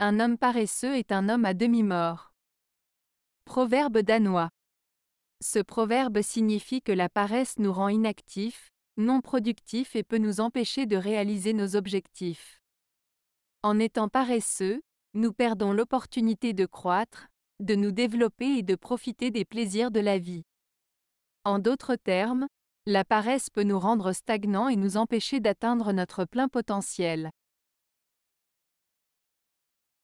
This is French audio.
Un homme paresseux est un homme à demi-mort. Proverbe danois. Ce proverbe signifie que la paresse nous rend inactifs, non productifs et peut nous empêcher de réaliser nos objectifs. En étant paresseux, nous perdons l'opportunité de croître, de nous développer et de profiter des plaisirs de la vie. En d'autres termes, la paresse peut nous rendre stagnants et nous empêcher d'atteindre notre plein potentiel.